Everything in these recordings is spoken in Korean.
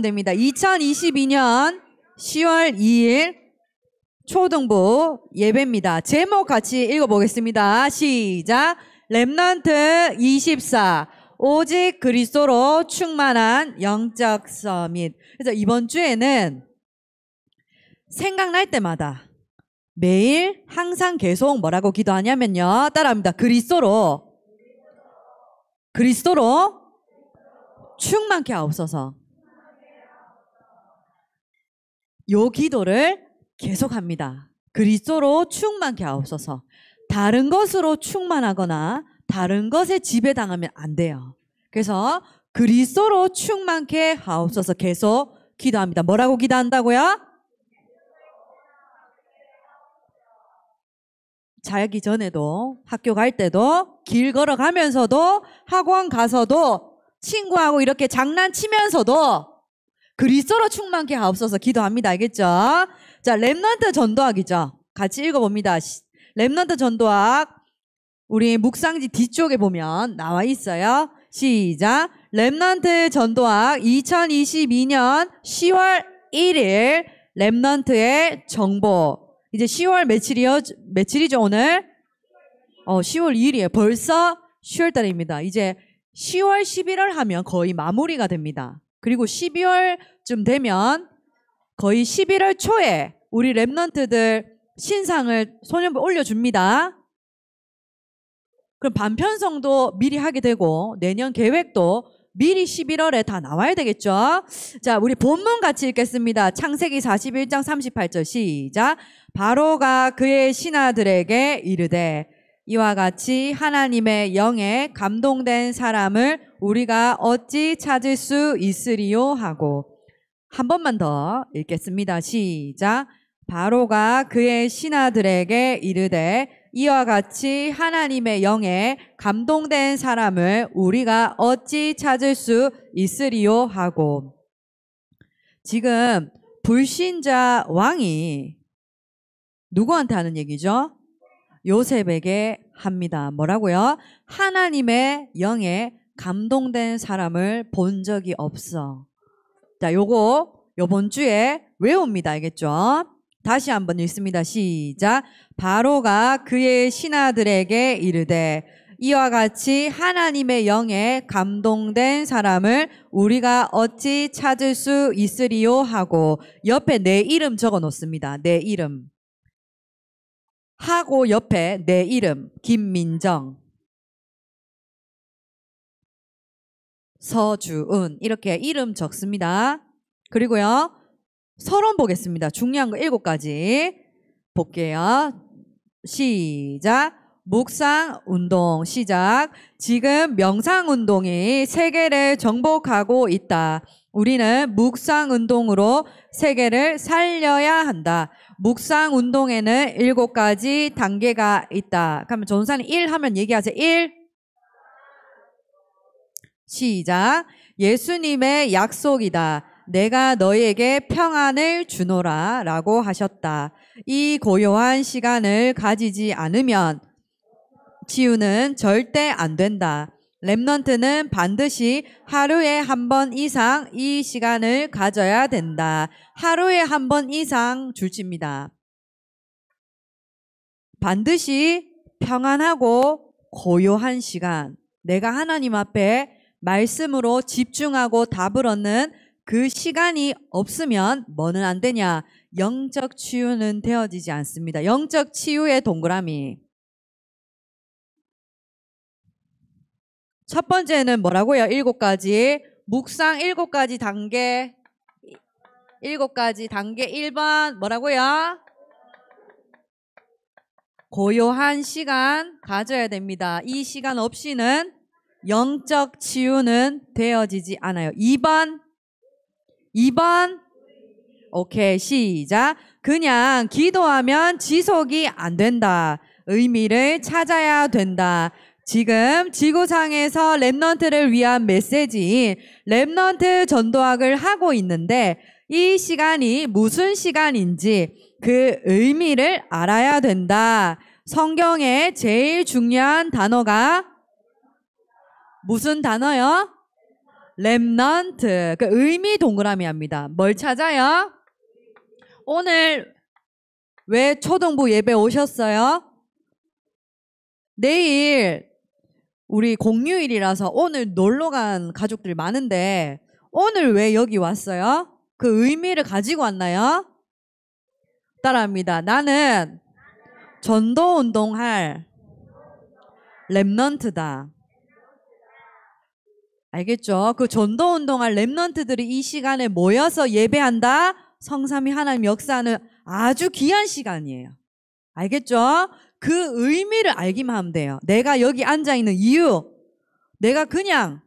됩니다. 2022년 10월 2일 초등부 예배입니다. 제목 같이 읽어보겠습니다. 시작. 랩넌트 24. 오직 그리스도로 충만한 영적 서밋. 그래서 이번 주에는 생각날 때마다 매일 항상 계속 뭐라고 기도하냐면요. 따라합니다. 그리스도로 그리스도로 충만케 하옵소서. 요 기도를 계속합니다. 그리스도로 충만케 하옵소서. 다른 것으로 충만하거나 다른 것에 지배당하면 안 돼요. 그래서 그리스도로 충만케 하옵소서 계속 기도합니다. 뭐라고 기도한다고요? 자기 전에도 학교 갈 때도 길 걸어가면서도 학원 가서도 친구하고 이렇게 장난치면서도 그리스도로 충만케 하옵소서 기도합니다. 알겠죠? 자, 랩런트 전도학이죠. 같이 읽어봅니다. 랩런트 전도학 우리 묵상지 뒤쪽에 보면 나와 있어요. 시작. 랩런트 전도학 2022년 10월 1일 랩런트의 정보. 이제 10월 며칠이요? 며칠이죠, 오늘? 어, 10월 2일이에요. 벌써 10월 달입니다. 이제 10월 11월 하면 거의 마무리가 됩니다. 그리고 12월쯤 되면 거의 11월 초에 우리 랩런트들 신상을 소년부 올려줍니다. 그럼 반편성도 미리 하게 되고 내년 계획도 미리 11월에 다 나와야 되겠죠? 자, 우리 본문 같이 읽겠습니다. 창세기 41장 38절 시작. 바로가 그의 신하들에게 이르되 이와 같이 하나님의 영에 감동된 사람을 우리가 어찌 찾을 수 있으리요 하고 한 번만 더 읽겠습니다. 시작. 바로가 그의 신하들에게 이르되 이와 같이 하나님의 영에 감동된 사람을 우리가 어찌 찾을 수 있으리요 하고 지금 불신자 왕이 누구한테 하는 얘기죠? 요셉에게 합니다. 뭐라고요? 하나님의 영에 감동된 사람을 본 적이 없어. 자, 요거 요번 주에 외웁니다. 알겠죠? 다시 한번 읽습니다. 시작. 바로가 그의 신하들에게 이르되 이와 같이 하나님의 영에 감동된 사람을 우리가 어찌 찾을 수 있으리요 하고 옆에 내 이름 적어 놓습니다. 내 이름. 하고 옆에 내 이름 김민정 서주은 이렇게 이름 적습니다. 그리고요. 서론 보겠습니다. 중요한 거 일곱 가지 볼게요. 시작. 묵상 운동 시작. 지금 명상 운동이 세계를 정복하고 있다. 우리는 묵상 운동으로 세계를 살려야 한다. 묵상 운동에는 일곱 가지 단계가 있다. 그러면 전사님 1 하면 얘기하세요. 1 시작. 예수님의 약속이다. 내가 너희에게 평안을 주노라 라고 하셨다. 이 고요한 시간을 가지지 않으면 치유는 절대 안 된다. 랩넌트는 반드시 하루에 한 번 이상 이 시간을 가져야 된다. 하루에 한 번 이상 줄칩니다. 반드시 평안하고 고요한 시간. 내가 하나님 앞에 말씀으로 집중하고 답을 얻는 그 시간이 없으면 뭐는 안 되냐? 영적 치유는 되어지지 않습니다. 영적 치유의 동그라미. 첫 번째는 뭐라고요? 일곱 가지. 묵상 일곱 가지 단계. 일곱 가지 단계 1번 뭐라고요? 고요한 시간 가져야 됩니다. 이 시간 없이는 영적 치유는 되어지지 않아요. 2번. 2번. 오케이, 시작. 그냥 기도하면 지속이 안 된다. 의미를 찾아야 된다. 지금 지구상에서 랩넌트를 위한 메시지인 랩넌트 전도학을 하고 있는데 이 시간이 무슨 시간인지 그 의미를 알아야 된다. 성경의 제일 중요한 단어가 무슨 단어요? 렘넌트. 그 의미 동그라미합니다. 뭘 찾아요? 오늘 왜 초등부 예배 오셨어요? 내일 우리 공휴일이라서 오늘 놀러 간 가족들 많은데 오늘 왜 여기 왔어요? 그 의미를 가지고 왔나요? 따라합니다. 나는 전도 운동할 랩넌트다. 알겠죠? 그 전도 운동할 랩런트들이 이 시간에 모여서 예배한다. 성삼이 하나님 역사는 아주 귀한 시간이에요. 알겠죠? 그 의미를 알기만 하면 돼요. 내가 여기 앉아 있는 이유. 내가 그냥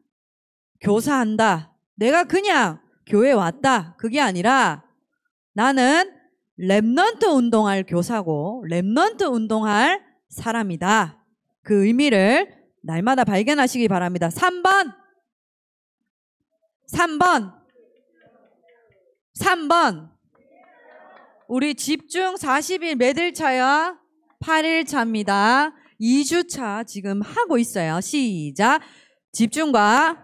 교사한다. 내가 그냥 교회 왔다. 그게 아니라 나는 랩넌트 운동할 교사고 랩넌트 운동할 사람이다. 그 의미를 날마다 발견하시기 바랍니다. 3번 3번. 3번. 우리 집중 40일 매들 차야 8일 차입니다. 2주차 지금 하고 있어요. 시작. 집중과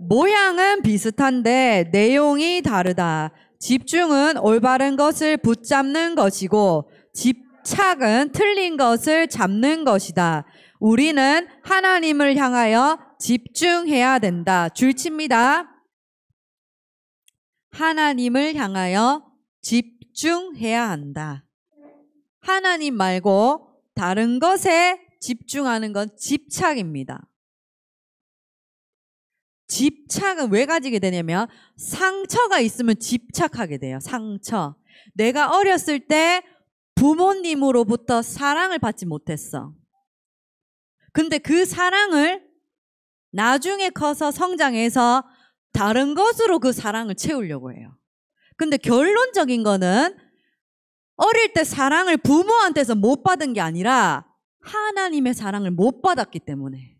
모양은 비슷한데 내용이 다르다. 집중은 올바른 것을 붙잡는 것이고 집착은 틀린 것을 잡는 것이다. 우리는 하나님을 향하여 집중해야 된다. 줄칩니다. 하나님을 향하여 집중해야 한다. 하나님 말고 다른 것에 집중하는 건 집착입니다. 집착은 왜 가지게 되냐면 상처가 있으면 집착하게 돼요. 상처. 내가 어렸을 때 부모님으로부터 사랑을 받지 못했어. 근데 그 사랑을 나중에 커서 성장해서 다른 것으로 그 사랑을 채우려고 해요. 근데 결론적인 거는 어릴 때 사랑을 부모한테서 못 받은 게 아니라 하나님의 사랑을 못 받았기 때문에.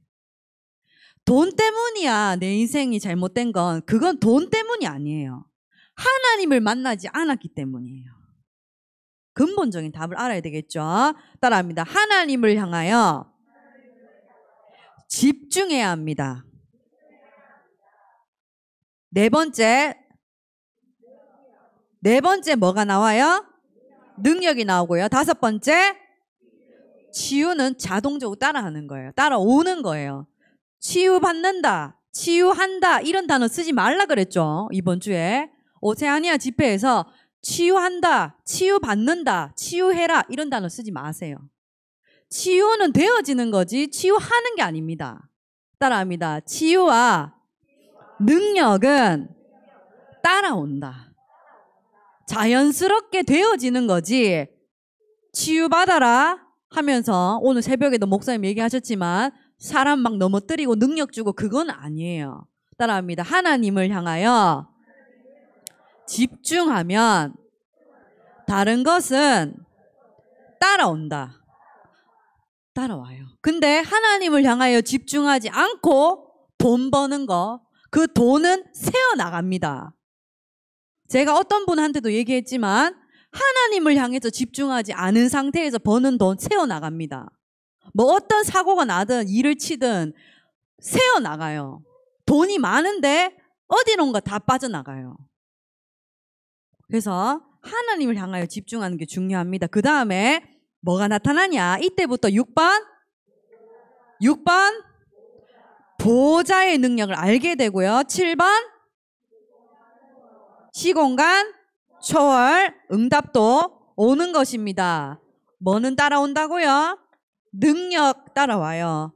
돈 때문이야. 내 인생이 잘못된 건. 그건 돈 때문이 아니에요. 하나님을 만나지 않았기 때문이에요. 근본적인 답을 알아야 되겠죠. 따라합니다. 하나님을 향하여 집중해야 합니다. 네 번째. 네 번째 뭐가 나와요? 능력이 나오고요. 다섯 번째. 치유는 자동적으로 따라하는 거예요. 따라오는 거예요. 치유받는다, 치유한다, 이런 단어 쓰지 말라 그랬죠. 이번 주에. 오세아니아 집회에서 치유한다, 치유받는다, 치유해라, 이런 단어 쓰지 마세요. 치유는 되어지는 거지 치유하는 게 아닙니다. 따라합니다. 치유와 능력은 따라온다. 자연스럽게 되어지는 거지 치유받아라 하면서 오늘 새벽에도 목사님 얘기하셨지만 사람 막 넘어뜨리고 능력 주고 그건 아니에요. 따라합니다. 하나님을 향하여 집중하면 다른 것은 따라온다. 따라와요. 근데 하나님을 향하여 집중하지 않고 돈 버는 거, 그 돈은 새어나갑니다. 제가 어떤 분한테도 얘기했지만 하나님을 향해서 집중하지 않은 상태에서 버는 돈 새어나갑니다. 뭐 어떤 사고가 나든 일을 치든 새어나가요. 돈이 많은데 어디론가 다 빠져나가요. 그래서 하나님을 향하여 집중하는 게 중요합니다. 그 다음에 뭐가 나타나냐? 이때부터 6번 6번 보호자의 능력을 알게 되고요. 7번 시공간 초월 응답도 오는 것입니다. 뭐는 따라온다고요? 능력 따라와요.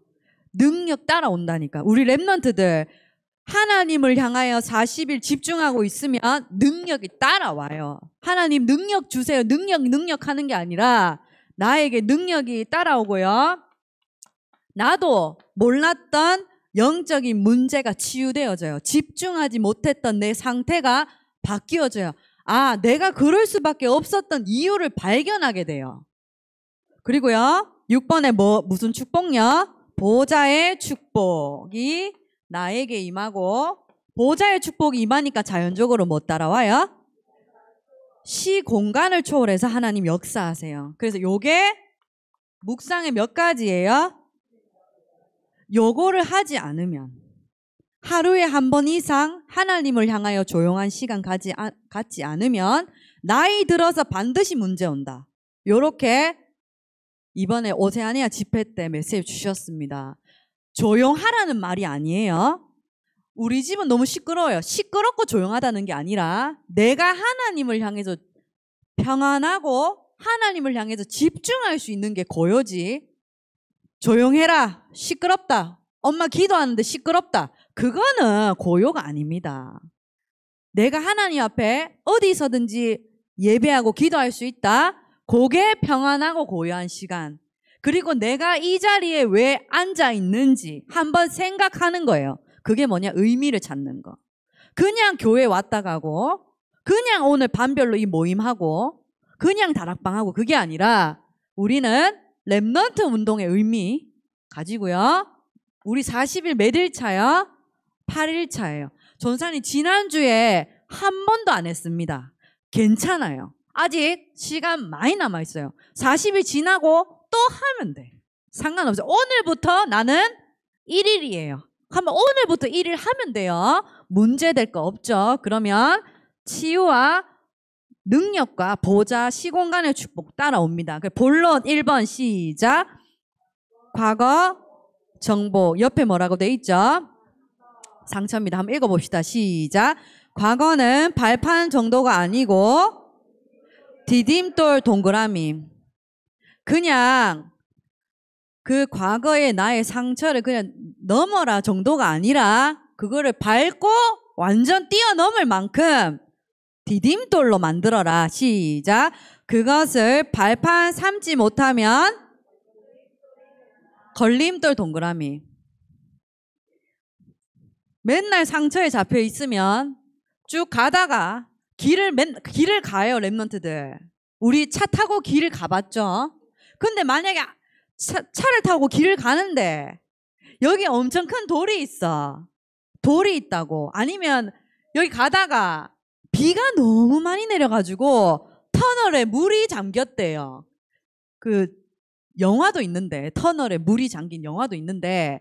능력 따라온다니까. 우리 랩런트들 하나님을 향하여 40일 집중하고 있으면 능력이 따라와요. 하나님 능력 주세요. 능력 능력 하는 게 아니라 나에게 능력이 따라오고요. 나도 몰랐던 영적인 문제가 치유되어져요. 집중하지 못했던 내 상태가 바뀌어져요. 아, 내가 그럴 수밖에 없었던 이유를 발견하게 돼요. 그리고요. 6번에 뭐 무슨 축복요? 보자의 축복이 나에게 임하고 보자의 축복이 임하니까 자연적으로 못 따라와요? 시 공간을 초월해서 하나님 역사하세요. 그래서 요게 묵상의 몇 가지예요? 요거를 하지 않으면 하루에 한 번 이상 하나님을 향하여 조용한 시간 가지, 아, 갖지 않으면 나이 들어서 반드시 문제 온다. 요렇게 이번에 오세아니아 집회 때 메시지 주셨습니다. 조용하라는 말이 아니에요. 우리 집은 너무 시끄러워요. 시끄럽고 조용하다는 게 아니라 내가 하나님을 향해서 평안하고 하나님을 향해서 집중할 수 있는 게 고요지. 조용해라. 시끄럽다. 엄마 기도하는데 시끄럽다. 그거는 고요가 아닙니다. 내가 하나님 앞에 어디서든지 예배하고 기도할 수 있다. 고게 평안하고 고요한 시간. 그리고 내가 이 자리에 왜 앉아 있는지 한번 생각하는 거예요. 그게 뭐냐? 의미를 찾는 거. 그냥 교회 왔다 가고, 그냥 오늘 반별로 이 모임하고, 그냥 다락방하고 그게 아니라 우리는 랩넌트 운동의 의미 가지고요. 우리 40일 매일 차요? 8일 차예요. 전산이 지난주에 한 번도 안 했습니다. 괜찮아요. 아직 시간 많이 남아 있어요. 40일 지나고 또 하면 돼. 상관없어요. 오늘부터 나는 1일이에요. 그러 오늘부터 일을 하면 돼요. 문제될 거 없죠. 그러면 치유와 능력과 보좌, 시공간의 축복 따라옵니다. 본론 1번 시작. 과거, 정보. 옆에 뭐라고 돼 있죠? 상처입니다. 한번 읽어봅시다. 시작. 과거는 발판 정도가 아니고 디딤돌 동그라미. 그냥 그 과거의 나의 상처를 그냥 넘어라 정도가 아니라 그거를 밟고 완전 뛰어넘을 만큼 디딤돌로 만들어라. 시작. 그것을 발판 삼지 못하면 걸림돌 동그라미. 맨날 상처에 잡혀 있으면 쭉 가다가 길을 맨 길을 가요 랩런트들. 우리 차 타고 길을 가봤죠. 근데 만약에 차, 차를 타고 길을 가는데 여기 엄청 큰 돌이 있어. 돌이 있다고. 아니면 여기 가다가 비가 너무 많이 내려가지고 터널에 물이 잠겼대요. 그 영화도 있는데 터널에 물이 잠긴 영화도 있는데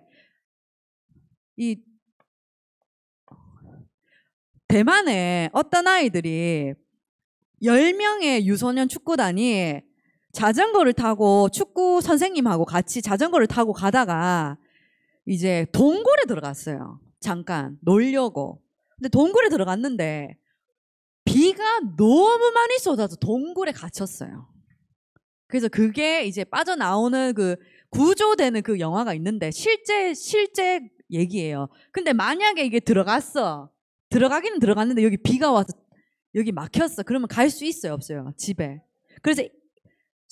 이 대만에 어떤 아이들이 10명의 유소년 축구단이 자전거를 타고 축구 선생님하고 같이 자전거를 타고 가다가 이제 동굴에 들어갔어요. 잠깐 놀려고. 근데 동굴에 들어갔는데 비가 너무 많이 쏟아서 동굴에 갇혔어요. 그래서 그게 이제 빠져나오는 그 구조되는 그 영화가 있는데 실제 실제 얘기예요. 근데 만약에 이게 들어갔어. 들어가기는 들어갔는데 여기 비가 와서 여기 막혔어. 그러면 갈 수 있어요, 없어요? 집에. 그래서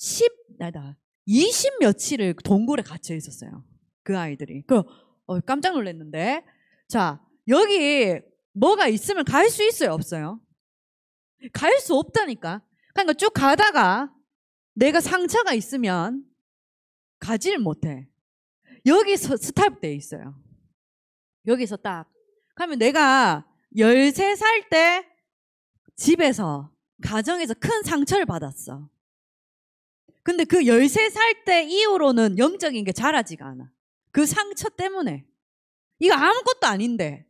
10, 나다. 20 며칠을 동굴에 갇혀 있었어요. 그 아이들이. 그 어, 깜짝 놀랐는데. 자, 여기 뭐가 있으면 갈 수 있어요, 없어요? 갈 수 없다니까. 그러니까 쭉 가다가 내가 상처가 있으면 가질 못해. 여기서 스탑돼 있어요. 여기서 딱. 그러면 내가 13살 때 집에서, 가정에서 큰 상처를 받았어. 근데 그 13살 때 이후로는 영적인 게 자라지가 않아. 그 상처 때문에. 이거 아무것도 아닌데.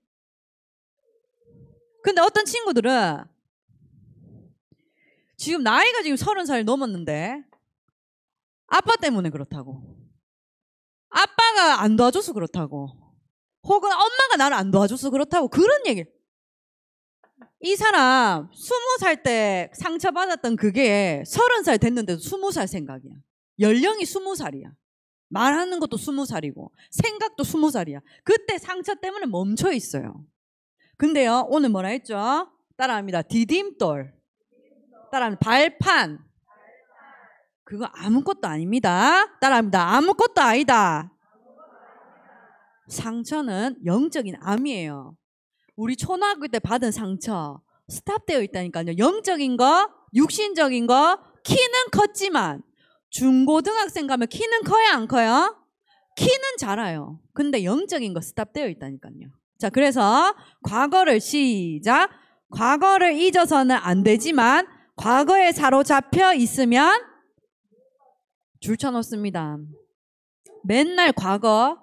근데 어떤 친구들은 지금 나이가 지금 서른 살 넘었는데 아빠 때문에 그렇다고. 아빠가 안 도와줘서 그렇다고. 혹은 엄마가 나를 안 도와줘서 그렇다고. 그런 얘기. 이 사람 스무 살 때 상처받았던 그게 서른 살 됐는데도 스무 살 생각이야. 연령이 스무 살이야. 말하는 것도 스무 살이고 생각도 스무 살이야. 그때 상처 때문에 멈춰 있어요. 근데요 오늘 뭐라 했죠? 따라합니다. 디딤돌. 따라합니다. 발판. 그거 아무것도 아닙니다. 따라합니다. 아무것도 아니다. 상처는 영적인 암이에요. 우리 초등학교 때 받은 상처 스탑되어 있다니까요. 영적인 거, 육신적인 거, 키는 컸지만 중고등학생 가면 키는 커요, 안 커요? 키는 자라요. 근데 영적인 거 스탑되어 있다니까요. 자, 그래서 과거를 시작. 과거를 잊어서는 안 되지만 과거에 사로잡혀 있으면 줄쳐놓습니다. 맨날 과거,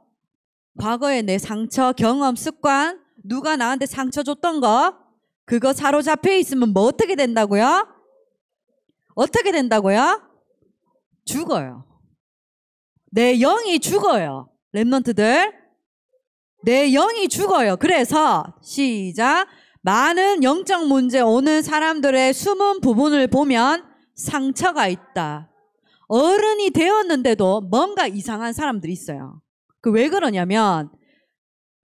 과거의 내 상처, 경험, 습관, 누가 나한테 상처 줬던 거 그거 사로잡혀 있으면 뭐 어떻게 된다고요? 어떻게 된다고요? 죽어요. 내 영이 죽어요. 랩넌트들. 내 영이 죽어요. 그래서 시작. 많은 영적 문제 오는 사람들의 숨은 부분을 보면 상처가 있다. 어른이 되었는데도 뭔가 이상한 사람들이 있어요. 그 왜 그러냐면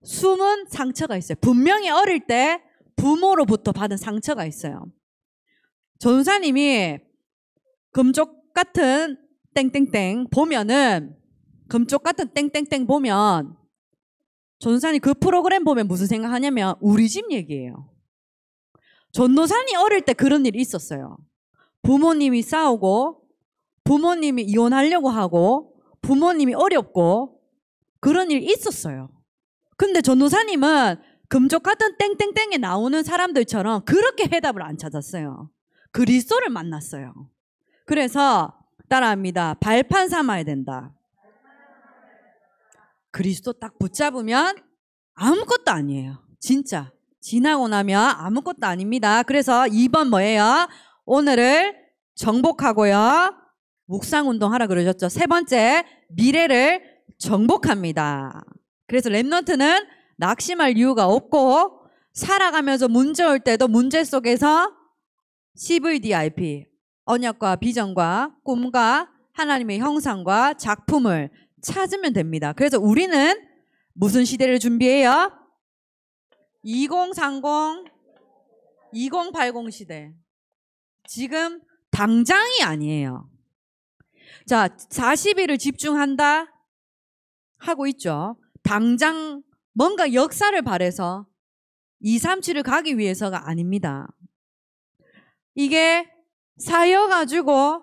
숨은 상처가 있어요. 분명히 어릴 때 부모로부터 받은 상처가 있어요. 전사님이 금쪽 같은 땡땡땡 보면은 금쪽 같은 땡땡땡 보면 전사님 그 프로그램 보면 무슨 생각하냐면 우리 집 얘기예요. 전노산이 어릴 때 그런 일이 있었어요. 부모님이 싸우고 부모님이 이혼하려고 하고 부모님이 어렵고 그런 일이 있었어요. 근데 전도사님은 금쪽 같은 땡땡땡에 나오는 사람들처럼 그렇게 해답을 안 찾았어요. 그리스도를 만났어요. 그래서 따라합니다. 발판 삼아야 된다. 그리스도 딱 붙잡으면 아무것도 아니에요. 진짜. 지나고 나면 아무것도 아닙니다. 그래서 2번 뭐예요? 오늘을 정복하고요. 묵상 운동하라 그러셨죠. 세 번째, 미래를 정복합니다. 그래서 랩넌트는 낙심할 이유가 없고 살아가면서 문제 올 때도 문제 속에서 CVDIP 언약과 비전과 꿈과 하나님의 형상과 작품을 찾으면 됩니다. 그래서 우리는 무슨 시대를 준비해요? 2030, 2080 시대. 지금 당장이 아니에요. 자, 40일을 집중한다 하고 있죠. 당장 뭔가 역사를 바래서 2, 3, 7을 가기 위해서가 아닙니다. 이게 쌓여가지고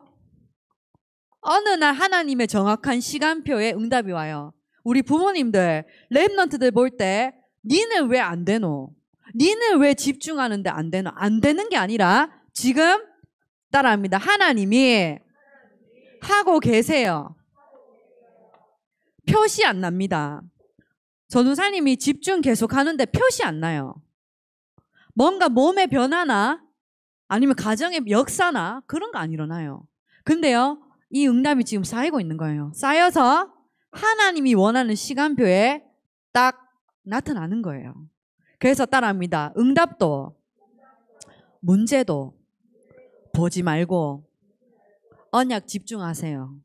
어느 날 하나님의 정확한 시간표에 응답이 와요. 우리 부모님들, 랩런트들 볼 때, 니는 왜 안 되노? 니는 왜 집중하는데 안 되노? 안 되는 게 아니라 지금 따라합니다. 하나님이 하고 계세요. 표시 안 납니다. 전우사님이 집중 계속 하는데 표시 안 나요. 뭔가 몸의 변화나 아니면 가정의 역사나 그런 거 안 일어나요. 근데요, 이 응답이 지금 쌓이고 있는 거예요. 쌓여서 하나님이 원하는 시간표에 딱 나타나는 거예요. 그래서 따라합니다. 응답도, 문제도 보지 말고 언약 집중하세요.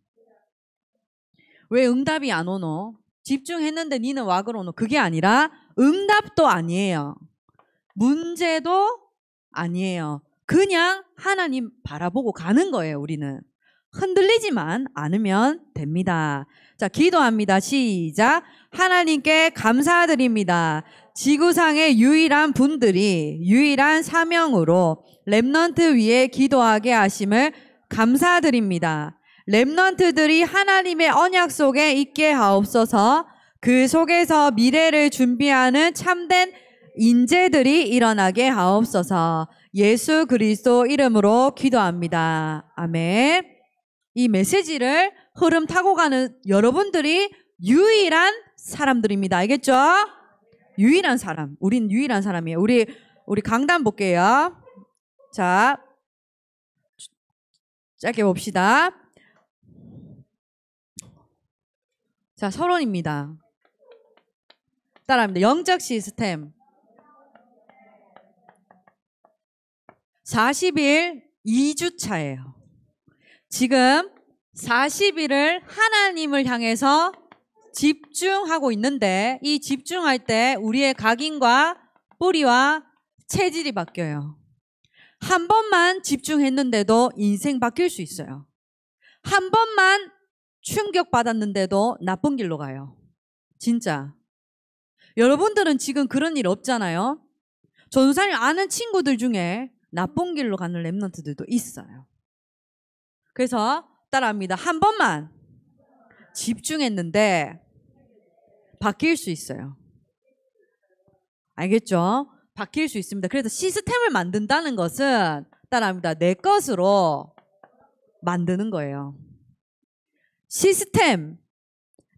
왜 응답이 안 오노? 집중했는데 니는 와 그러노. 그게 아니라 응답도 아니에요. 문제도 아니에요. 그냥 하나님 바라보고 가는 거예요, 우리는. 흔들리지만 않으면 됩니다. 자, 기도합니다. 시작. 하나님께 감사드립니다. 지구상의 유일한 분들이 유일한 사명으로 랩넌트 위에 기도하게 하심을 감사드립니다. 렘넌트들이 하나님의 언약 속에 있게 하옵소서 그 속에서 미래를 준비하는 참된 인재들이 일어나게 하옵소서 예수 그리스도 이름으로 기도합니다. 아멘. 이 메시지를 흐름 타고 가는 여러분들이 유일한 사람들입니다. 알겠죠? 유일한 사람. 우린 유일한 사람이에요. 우리 우리 강단 볼게요. 자. 짧게 봅시다. 자, 서론입니다. 따라합니다. 영적 시스템. 40일 2주 차예요. 지금 40일을 하나님을 향해서 집중하고 있는데 이 집중할 때 우리의 각인과 뿌리와 체질이 바뀌어요. 한 번만 집중했는데도 인생 바뀔 수 있어요. 한 번만 충격받았는데도 나쁜 길로 가요. 진짜. 여러분들은 지금 그런 일 없잖아요. 전사님 아는 친구들 중에 나쁜 길로 가는 랩런트들도 있어요. 그래서 따라합니다. 한 번만 집중했는데 바뀔 수 있어요. 알겠죠? 바뀔 수 있습니다. 그래서 시스템을 만든다는 것은 따라합니다. 내 것으로 만드는 거예요. 시스템,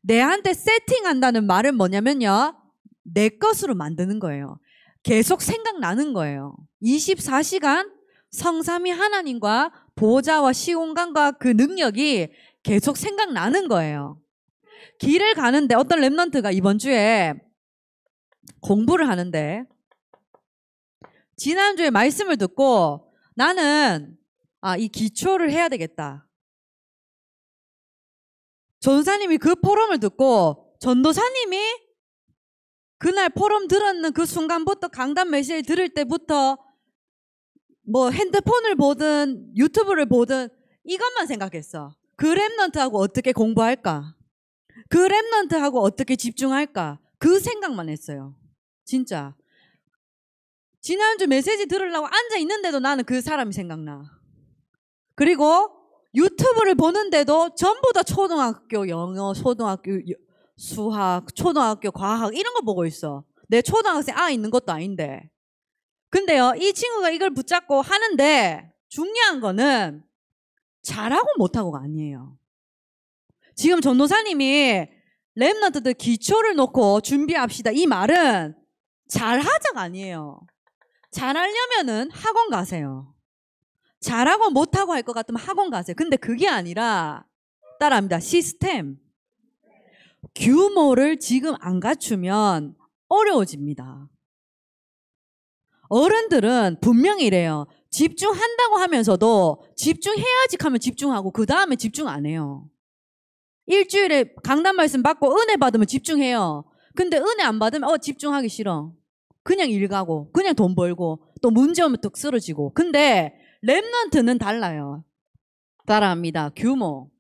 내한테 세팅한다는 말은 뭐냐면요. 내 것으로 만드는 거예요. 계속 생각나는 거예요. 24시간 성삼이 하나님과 보호자와 시공간과 그 능력이 계속 생각나는 거예요. 길을 가는데 어떤 랩런트가 이번 주에 공부를 하는데 지난주에 말씀을 듣고 나는 아, 이 기초를 해야 되겠다. 전사님이그 포럼을 듣고 전도사님이 그날 포럼 들었는 그 순간부터 강단 메시지 들을 때부터 뭐 핸드폰을 보든 유튜브를 보든 이것만 생각했어. 그 랩런트하고 어떻게 공부할까? 그 랩런트하고 어떻게 집중할까? 그 생각만 했어요. 진짜. 지난주 메시지 들으려고 앉아 있는데도 나는 그 사람이 생각나. 그리고 유튜브를 보는데도 전부 다 초등학교 영어, 초등학교 수학, 초등학교 과학 이런 거 보고 있어. 내 초등학생 아 있는 것도 아닌데. 근데요, 이 친구가 이걸 붙잡고 하는데 중요한 거는 잘하고 못하고가 아니에요. 지금 전도사님이 랩런트들 기초를 놓고 준비합시다. 이 말은 잘하자가 아니에요. 잘하려면은 학원 가세요. 잘하고 못하고 할 것 같으면 학원 가세요. 근데 그게 아니라 따라합니다. 시스템. 규모를 지금 안 갖추면 어려워집니다. 어른들은 분명히 이래요. 집중한다고 하면서도 집중해야지 하면 집중하고 그 다음에 집중 안 해요. 일주일에 강단 말씀 받고 은혜 받으면 집중해요. 근데 은혜 안 받으면 어 집중하기 싫어. 그냥 일 가고 그냥 돈 벌고 또 문제 오면 뚝 쓰러지고. 근데 랩런트는 달라요. 따라합니다. 규모.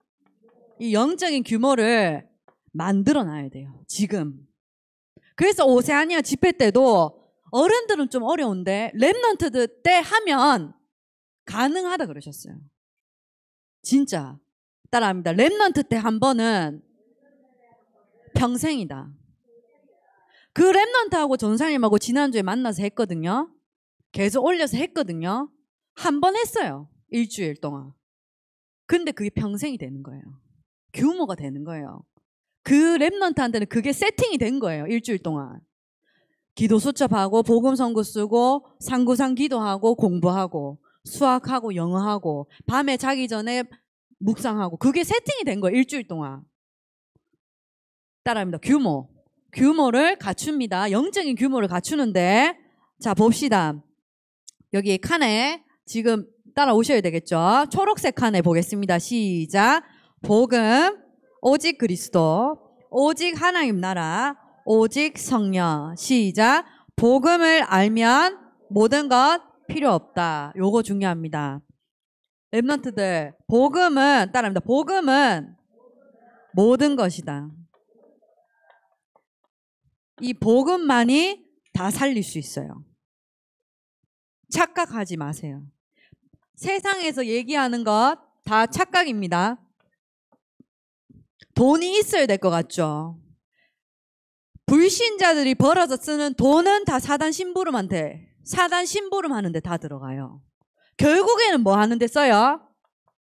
이 영적인 규모를 만들어 놔야 돼요. 지금. 그래서 오세아니아 집회 때도 어른들은 좀 어려운데 랩런트때 하면 가능하다 그러셨어요. 진짜. 따라합니다. 랩런트때 한 번은 평생이다. 그랩런트하고 전사님하고 지난주에 만나서 했거든요. 계속 올려서 했거든요. 한번 했어요. 일주일 동안. 근데 그게 평생이 되는 거예요. 규모가 되는 거예요. 그 랩런트한테는 그게 세팅이 된 거예요. 일주일 동안. 기도 수첩하고 복음 선구 쓰고 상구상 기도하고 공부하고 수학하고 영어하고 밤에 자기 전에 묵상하고 그게 세팅이 된 거예요. 일주일 동안. 따라합니다. 규모. 규모를 갖춥니다. 영적인 규모를 갖추는데 자 봅시다. 여기 칸에 지금 따라오셔야 되겠죠. 초록색 칸에 보겠습니다. 시작. 복음, 오직 그리스도, 오직 하나님 나라, 오직 성령. 시작. 복음을 알면 모든 것 필요 없다. 요거 중요합니다. 랩런트들, 복음은, 따라합니다. 복음은 모든 것이다. 이 복음만이 다 살릴 수 있어요. 착각하지 마세요. 세상에서 얘기하는 것 다 착각입니다. 돈이 있어야 될 것 같죠. 불신자들이 벌어서 쓰는 돈은 다 사단 심부름한테 사단 심부름 하는데 다 들어가요. 결국에는 뭐 하는데 써요?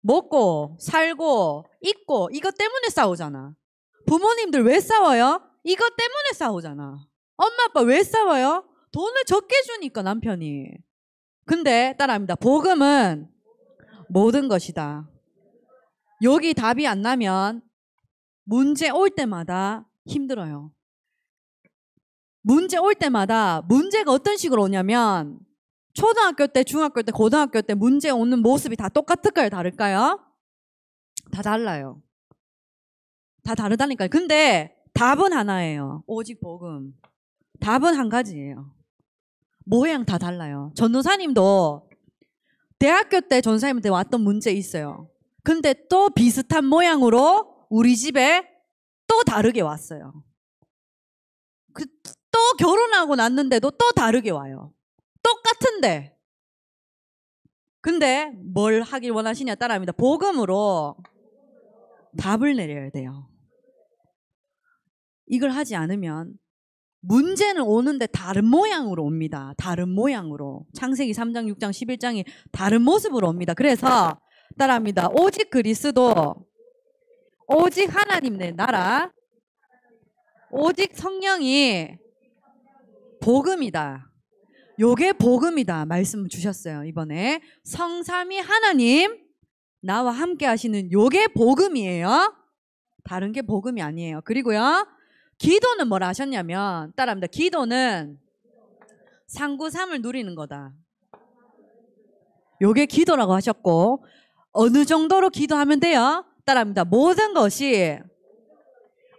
먹고 살고 입고 이것 때문에 싸우잖아. 부모님들 왜 싸워요? 이것 때문에 싸우잖아. 엄마 아빠 왜 싸워요? 돈을 적게 주니까 남편이. 근데 따라합니다. 복음은 모든 것이다. 여기 답이 안 나면 문제 올 때마다 힘들어요. 문제 올 때마다 문제가 어떤 식으로 오냐면 초등학교 때, 중학교 때, 고등학교 때 문제 오는 모습이 다 똑같을까요? 다를까요? 다 달라요. 다 다르다니까요. 근데 답은 하나예요. 오직 복음. 답은 한 가지예요. 모양 다 달라요. 전도사님도 대학교 때 전사님한테 왔던 문제 있어요. 근데 또 비슷한 모양으로 우리 집에 또 다르게 왔어요. 그, 또 결혼하고 났는데도 또 다르게 와요. 똑같은데. 근데 뭘 하길 원하시냐 따라합니다. 복음으로 답을 내려야 돼요. 이걸 하지 않으면 문제는 오는데 다른 모양으로 옵니다. 다른 모양으로. 창세기 3장, 6장, 11장이 다른 모습으로 옵니다. 그래서 따라합니다. 오직 그리스도, 오직 하나님의 나라, 오직 성령이 복음이다. 요게 복음이다. 말씀 주셨어요. 이번에. 성삼이 하나님, 나와 함께 하시는 요게 복음이에요. 다른 게 복음이 아니에요. 그리고요. 기도는 뭐라 하셨냐면 따라합니다. 기도는 상구삼을 누리는 거다. 요게 기도라고 하셨고 어느 정도로 기도하면 돼요? 따라합니다. 모든 것이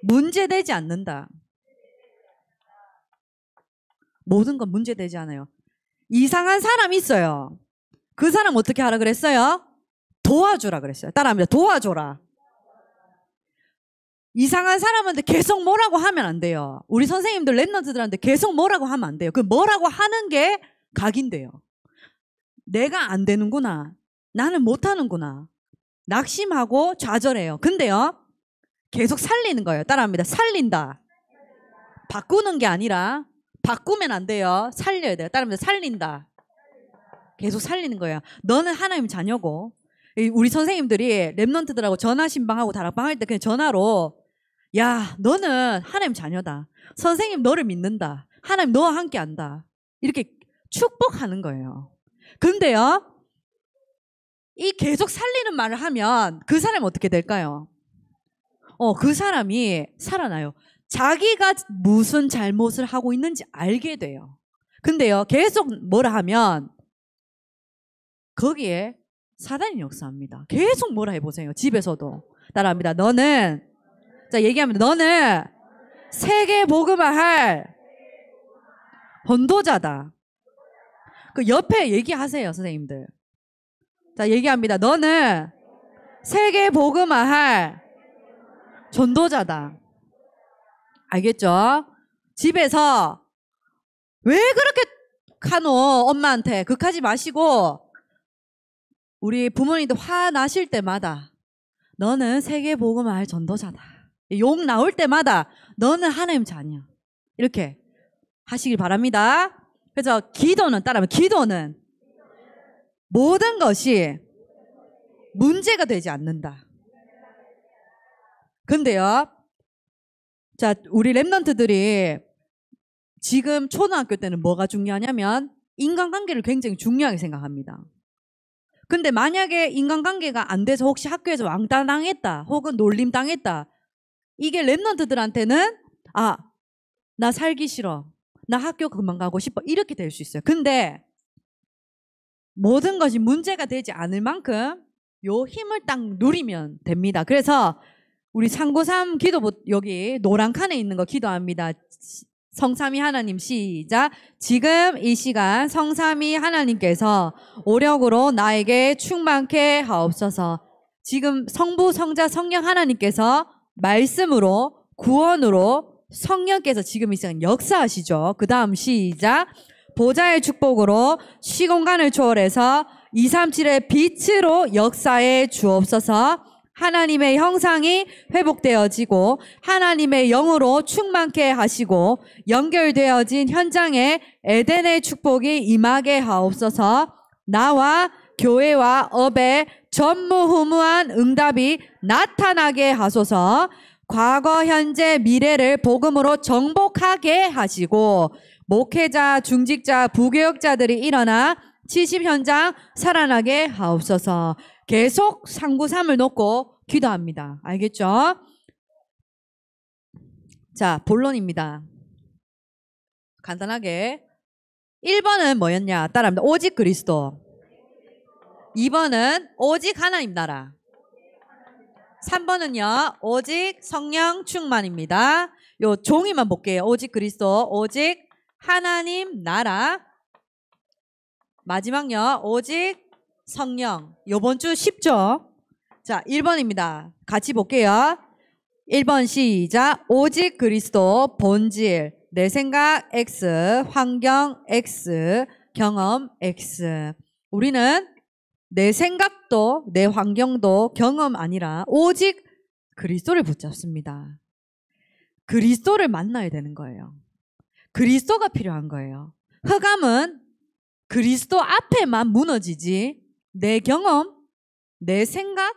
문제되지 않는다. 모든 건 문제되지 않아요. 이상한 사람 있어요. 그 사람 어떻게 하라 그랬어요? 도와주라 그랬어요. 따라합니다. 도와줘라. 이상한 사람한테 계속 뭐라고 하면 안 돼요. 우리 선생님들 랩런트들한테 계속 뭐라고 하면 안 돼요. 그 뭐라고 하는 게 각인데요. 내가 안 되는구나. 나는 못하는구나. 낙심하고 좌절해요. 근데요, 계속 살리는 거예요. 따라합니다. 살린다. 바꾸는 게 아니라 바꾸면 안 돼요. 살려야 돼요. 따라합니다. 살린다. 계속 살리는 거예요. 너는 하나님 자녀고 우리 선생님들이 랩런트들하고 전화 신방하고 다락방 할 때 그냥 전화로 야 너는 하나님 자녀다. 선생님 너를 믿는다. 하나님 너와 함께한다. 이렇게 축복하는 거예요. 근데요 이 계속 살리는 말을 하면 그 사람이 어떻게 될까요? 어, 그 사람이 살아나요. 자기가 무슨 잘못을 하고 있는지 알게 돼요. 근데요, 계속 뭐라 하면 거기에 사단이 역사합니다. 계속 뭐라 해보세요. 집에서도. 따라합니다. 너는, 자, 얘기합니다. 너는 세계 복음화할 번도자다. 그 옆에 얘기하세요, 선생님들. 자, 얘기합니다. 너는 세계 복음화할 전도자다. 알겠죠? 집에서 왜 그렇게 카노 엄마한테 극하지 마시고 우리 부모님도 화나실 때마다 너는 세계보음화할 전도자다. 욕 나올 때마다 너는 하나님 자녀. 이렇게 하시길 바랍니다. 그래서 기도는 따라하면 기도는 모든 것이 문제가 되지 않는다. 근데요. 자, 우리 랩런트들이 지금 초등학교 때는 뭐가 중요하냐면 인간관계를 굉장히 중요하게 생각합니다. 근데 만약에 인간관계가 안 돼서 혹시 학교에서 왕따 당했다 혹은 놀림 당했다 이게 랩런트들한테는 아 나 살기 싫어 나 학교 그만 가고 싶어 이렇게 될 수 있어요 근데 모든 것이 문제가 되지 않을 만큼 요 힘을 딱 누리면 됩니다 그래서 우리 상고삼 기도 여기 노란 칸에 있는 거 기도합니다 성삼위 하나님 시작. 지금 이 시간 성삼위 하나님께서 오력으로 나에게 충만케 하옵소서. 지금 성부, 성자, 성령 하나님께서 말씀으로 구원으로 성령께서 지금 이 시간 역사하시죠. 그 다음 시작. 보좌의 축복으로 시공간을 초월해서 237의 빛으로 역사에 주옵소서. 하나님의 형상이 회복되어지고 하나님의 영으로 충만케 하시고 연결되어진 현장에 에덴의 축복이 임하게 하옵소서 나와 교회와 업에 전무후무한 응답이 나타나게 하소서 과거, 현재, 미래를 복음으로 정복하게 하시고 목회자, 중직자, 부교역자들이 일어나 70 현장 살아나게 하옵소서. 계속 393을 놓고 기도합니다. 알겠죠? 자, 본론입니다. 간단하게 1번은 뭐였냐? 따라합니다. 오직 그리스도. 2번은 오직 하나님 나라. 3번은요. 오직 성령 충만입니다. 요 종이만 볼게요. 오직 그리스도, 오직 하나님 나라. 마지막요. 오직 성령. 요번 주 쉽죠? 자, 1번입니다. 같이 볼게요. 1번 시작. 오직 그리스도 본질. 내 생각 X, 환경 X, 경험 X. 우리는 내 생각도 내 환경도 경험 아니라 오직 그리스도를 붙잡습니다. 그리스도를 만나야 되는 거예요. 그리스도가 필요한 거예요. 흑암은 그리스도 앞에만 무너지지 내 경험, 내 생각,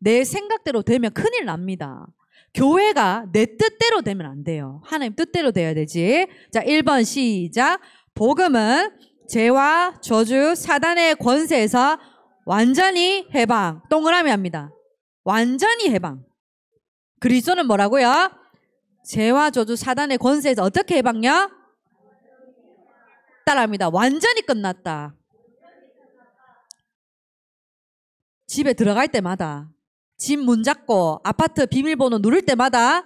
내 생각대로 되면 큰일 납니다. 교회가 내 뜻대로 되면 안 돼요. 하나님 뜻대로 돼야 되지. 자, 1번 시작. 복음은 죄와 저주, 사단의 권세에서 완전히 해방. 동그라미 합니다. 완전히 해방. 그리스도는 뭐라고요? 죄와 저주, 사단의 권세에서 어떻게 해방요? 따라합니다. 완전히 끝났다. 집에 들어갈 때마다 집 문 잡고 아파트 비밀번호 누를 때마다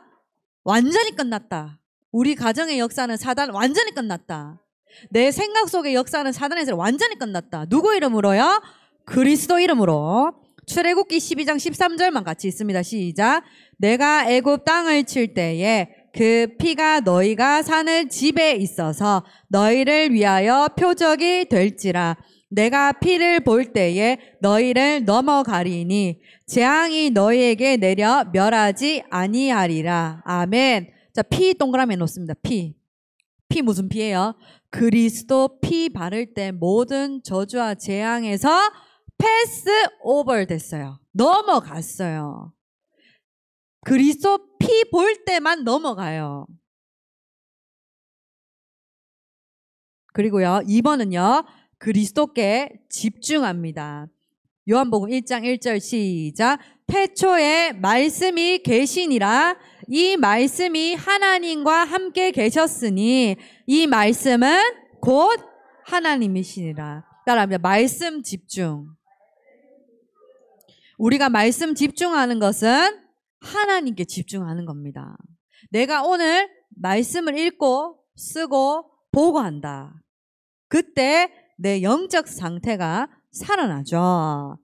완전히 끝났다. 우리 가정의 역사는 사단 완전히 끝났다. 내 생각 속의 역사는 사단에서 완전히 끝났다. 누구 이름으로요? 그리스도 이름으로. 출애굽기 12장 13절만 같이 있습니다. 시작. 내가 애굽 땅을 칠 때에 그 피가 너희가 사는 집에 있어서 너희를 위하여 표적이 될지라 내가 피를 볼 때에 너희를 넘어가리니 재앙이 너희에게 내려 멸하지 아니하리라. 아멘. 자, 피 동그라미 놓습니다. 피. 피 무슨 피예요? 그리스도 피 바를 때 모든 저주와 재앙에서 패스 오버 됐어요. 넘어갔어요. 그리스도 피 볼 때만 넘어가요. 그리고요. 2번은요. 그리스도께 집중합니다. 요한복음 1장 1절 시작. 태초에 말씀이 계시니라 이 말씀이 하나님과 함께 계셨으니 이 말씀은 곧 하나님이시니라. 따라합니다. 말씀 집중. 우리가 말씀 집중하는 것은 하나님께 집중하는 겁니다. 내가 오늘 말씀을 읽고 쓰고 보고 한다. 그때 내 영적 상태가 살아나죠.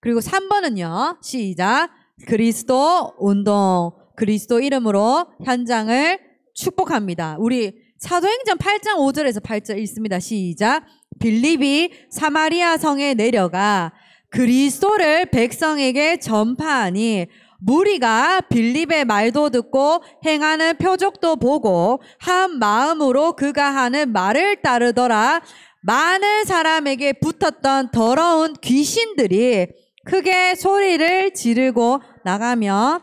그리고 3번은요. 시작. 그리스도 운동. 그리스도 이름으로 현장을 축복합니다. 우리 사도행전 8장 5절에서 8절 있습니다. 시작. 빌립이 사마리아 성에 내려가 그리스도를 백성에게 전파하니 무리가 빌립의 말도 듣고 행하는 표적도 보고 한 마음으로 그가 하는 말을 따르더라. 많은 사람에게 붙었던 더러운 귀신들이 크게 소리를 지르고 나가며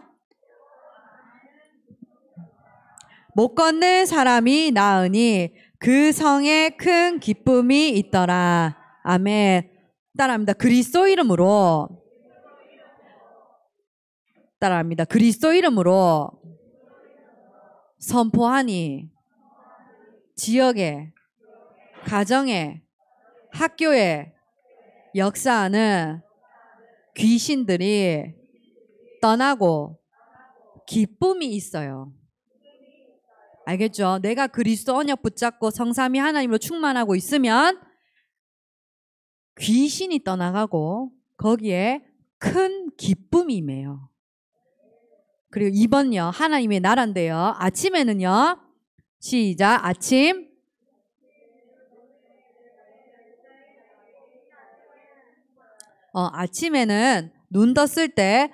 못 걷는 사람이 나으니 그 성에 큰 기쁨이 있더라. 아멘. 따라합니다. 그리스도 이름으로. 따라합니다. 그리스도 이름으로 선포하니 지역에 가정에, 학교에 역사하는 귀신들이 떠나고 기쁨이 있어요. 알겠죠? 내가 그리스도 언약 붙잡고 성삼이 하나님으로 충만하고 있으면 귀신이 떠나가고 거기에 큰 기쁨이 임해요. 그리고 이번요 하나님의 나란데요 아침에는요. 시작. 아침 어, 아침에는 눈 떴을 때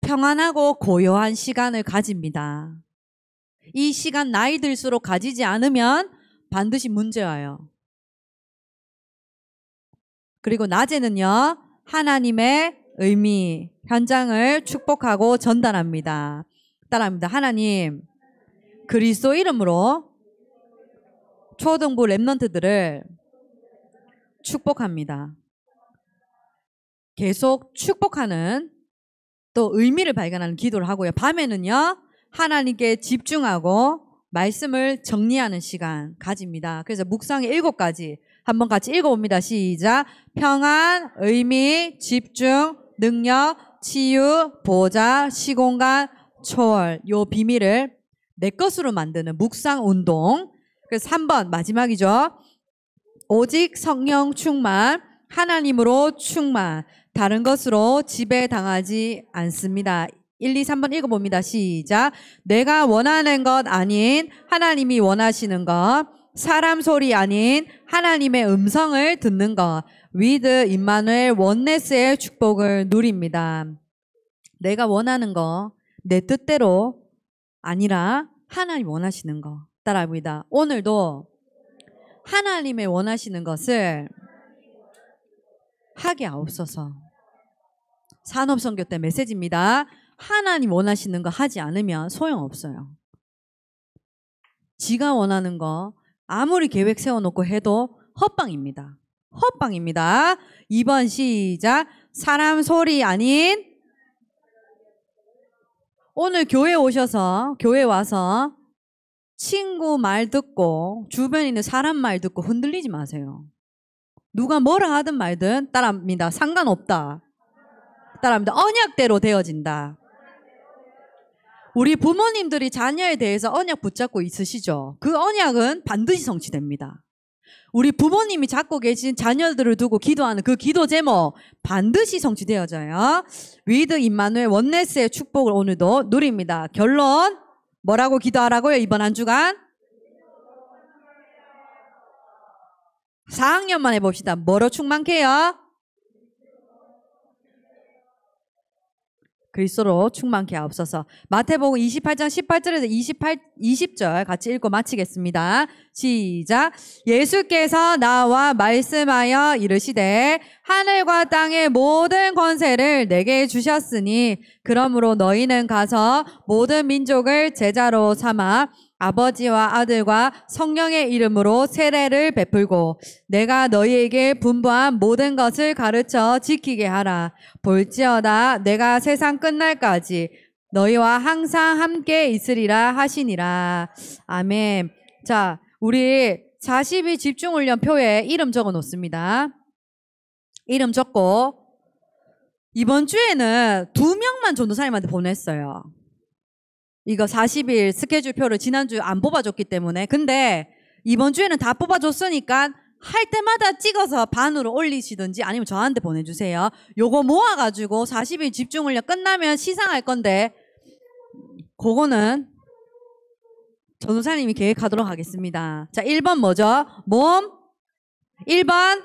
평안하고 고요한 시간을 가집니다. 이 시간 나이 들수록 가지지 않으면 반드시 문제 와요. 그리고 낮에는요, 하나님의 의미, 현장을 축복하고 전달합니다. 따라합니다. 하나님, 그리스도 이름으로 초등부 랩런트들을 축복합니다. 계속 축복하는 또 의미를 발견하는 기도를 하고요. 밤에는요, 하나님께 집중하고 말씀을 정리하는 시간 가집니다. 그래서 묵상의 일곱 가지 한번 같이 읽어봅니다. 시작. 평안, 의미, 집중, 능력, 치유, 보좌, 시공간, 초월. 요 비밀을 내 것으로 만드는 묵상 운동. 그래서 3번 마지막이죠. 오직 성령 충만, 하나님으로 충만. 다른 것으로 지배당하지 않습니다. 1, 2, 3번 읽어봅니다. 시작. 내가 원하는 것 아닌 하나님이 원하시는 것, 사람 소리 아닌 하나님의 음성을 듣는 것, 위드 임마누엘 원네스의 축복을 누립니다. 내가 원하는 것, 내 뜻대로 아니라 하나님 원하시는 것. 따라합니다. 오늘도 하나님의 원하시는 것을 하게 하옵소서. 산업선교 때 메시지입니다. 하나님 원하시는 거 하지 않으면 소용없어요. 지가 원하는 거 아무리 계획 세워놓고 해도 헛방입니다. 헛방입니다. 2번 시작. 사람 소리 아닌 오늘 교회 오셔서 교회 와서 친구 말 듣고 주변에 있는 사람 말 듣고 흔들리지 마세요. 누가 뭐라 하든 말든 따라합니다. 상관없다. 따라합니다. 언약대로 되어진다. 우리 부모님들이 자녀에 대해서 언약 붙잡고 있으시죠? 그 언약은 반드시 성취됩니다. 우리 부모님이 잡고 계신 자녀들을 두고 기도하는 그 기도 제목 반드시 성취되어져요. 위드 임마누의 원네스의 축복을 오늘도 누립니다. 결론 뭐라고 기도하라고요? 이번 한 주간 4학년만 해봅시다. 뭐로 충만케 요그리스로 충만케 하옵서 마태복음 28장 18절에서 28 20절 같이 읽고 마치겠습니다. 시작. 예수께서 나와 말씀하여 이르시되 하늘과 땅의 모든 권세를 내게 주셨으니 그러므로 너희는 가서 모든 민족을 제자로 삼아 아버지와 아들과 성령의 이름으로 세례를 베풀고 내가 너희에게 분부한 모든 것을 가르쳐 지키게 하라. 볼지어다 내가 세상 끝날까지 너희와 항상 함께 있으리라 하시니라. 아멘. 자, 우리 42 집중훈련 표에 이름 적어 놓습니다. 이름 적고 이번 주에는 두 명만 전도사님한테 보냈어요. 이거 40일 스케줄표를 지난주 안 뽑아줬기 때문에. 근데 이번 주에는 다 뽑아줬으니까 할 때마다 찍어서 반으로 올리시든지 아니면 저한테 보내주세요. 요거 모아가지고 40일 집중훈련 끝나면 시상할 건데 그거는 전우사님이 계획하도록 하겠습니다. 자, 1번 뭐죠? 몸. 1번.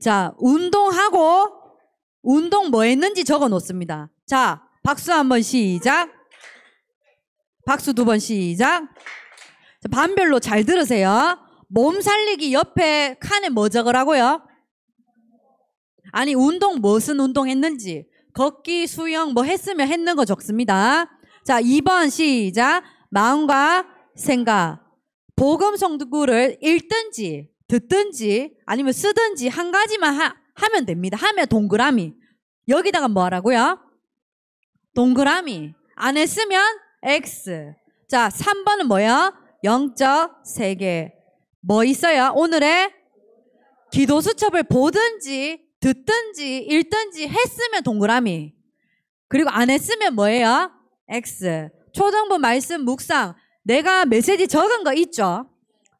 자, 운동하고 운동 뭐 했는지 적어 놓습니다. 자, 박수 한 번 시작. 박수 두 번 시작. 반별로 잘 들으세요. 몸 살리기 옆에 칸에 뭐 적으라고요? 아니 운동 무슨 운동 했는지 걷기 수영 뭐 했으면 했는 거 적습니다. 자 2번 시작 마음과 생각 보음 성구를 읽든지 듣든지 아니면 쓰든지 한 가지만 하, 면 됩니다. 하면 동그라미 여기다가 뭐 하라고요? 동그라미. 안했으면 X. 자, 3번은 뭐야? 영적 세계. 뭐 있어요? 오늘의 기도 수첩을 보든지 듣든지 읽든지 했으면 동그라미. 그리고 안 했으면 뭐예요? X. 초등부 말씀 묵상. 내가 메시지 적은 거 있죠?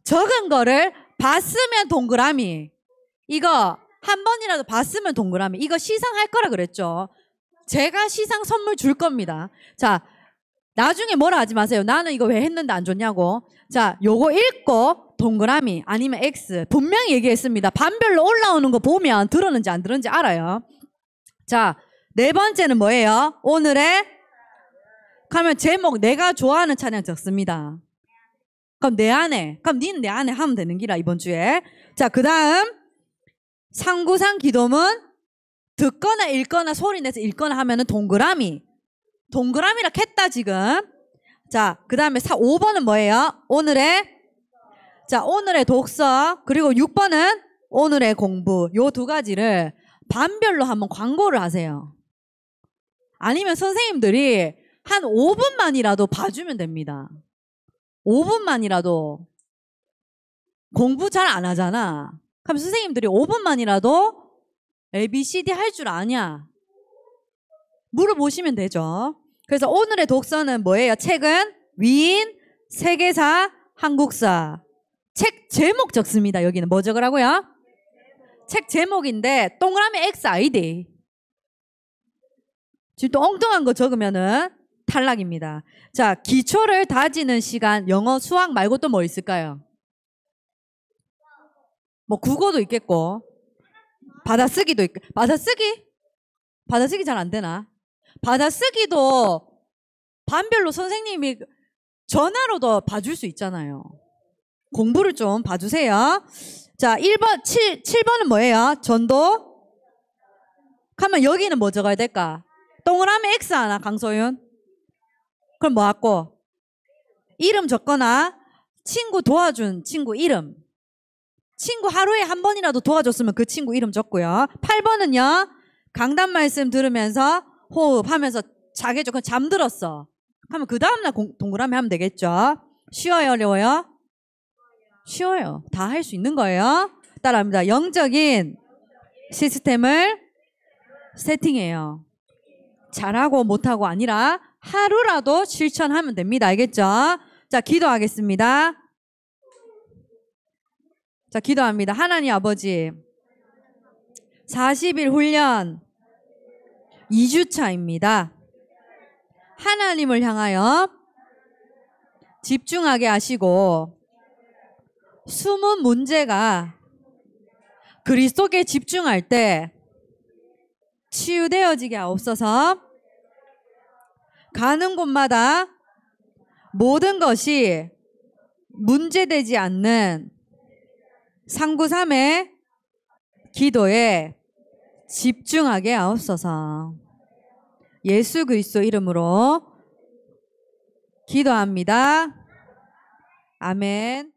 적은 거를 봤으면 동그라미. 이거 한 번이라도 봤으면 동그라미. 이거 시상할 거라 그랬죠. 제가 시상 선물 줄 겁니다. 자, 나중에 뭐라 하지 마세요. 나는 이거 왜 했는데 안 줬냐고. 자, 요거 읽고 동그라미 아니면 X 분명히 얘기했습니다. 반별로 올라오는 거 보면 들었는지 안 들었는지 알아요. 자, 네 번째는 뭐예요? 오늘의 그러면 제목 내가 좋아하는 찬양 적습니다. 그럼 내 안에 그럼 니는 내 안에 하면 되는 기라 이번 주에. 자, 그다음 상구상 기도문 듣거나 읽거나 소리 내서 읽거나 하면은 동그라미. 동그라미라 했다 지금. 자, 그 다음에 5번은 뭐예요? 오늘의 자, 오늘의 독서. 그리고 6번은 오늘의 공부. 요 두 가지를 반별로 한번 광고를 하세요. 아니면 선생님들이 한 5분만이라도 봐주면 됩니다. 5분만이라도 공부 잘 안 하잖아. 그럼 선생님들이 5분만이라도 A, B, C, D 할 줄 아냐? 물어보시면 되죠. 그래서 오늘의 독서는 뭐예요? 책은 위인, 세계사, 한국사. 책 제목 적습니다. 여기는 뭐 적으라고요? 책 제목인데 동그라미 X i d 지금 또 엉뚱한 거 적으면은 탈락입니다. 자, 기초를 다지는 시간 영어, 수학 말고 또 뭐 있을까요? 뭐 국어도 있겠고 받아쓰기도 있고 받아쓰기 받아쓰기 잘 안 되나? 받아쓰기도 반별로 선생님이 전화로도 봐줄 수 있잖아요. 공부를 좀 봐주세요. 자, 1번, 7, 7번은 뭐예요? 전도? 그러면 여기는 뭐 적어야 될까? 동그라미 X 하나, 강소윤? 그럼 뭐 하고? 이름 적거나 친구 도와준 친구 이름. 친구 하루에 한 번이라도 도와줬으면 그 친구 이름 적고요. 8번은요. 강단 말씀 들으면서 호흡하면서 자기 조금 잠들었어. 하면 그 다음날 동그라미 하면 되겠죠. 쉬워요, 어려워요? 쉬워요. 다 할 수 있는 거예요. 따라합니다. 영적인 시스템을 세팅해요. 잘하고 못하고 아니라 하루라도 실천하면 됩니다. 알겠죠? 자, 기도하겠습니다. 자, 기도합니다. 하나님 아버지. 40일 훈련 2주차입니다. 하나님을 향하여 집중하게 하시고 숨은 문제가 그리스도께 집중할 때 치유되어지게 없어서 가는 곳마다 모든 것이 문제되지 않는 상구3의 기도에 집중하게 하옵소서. 예수 그리스도 이름으로 기도합니다. 아멘.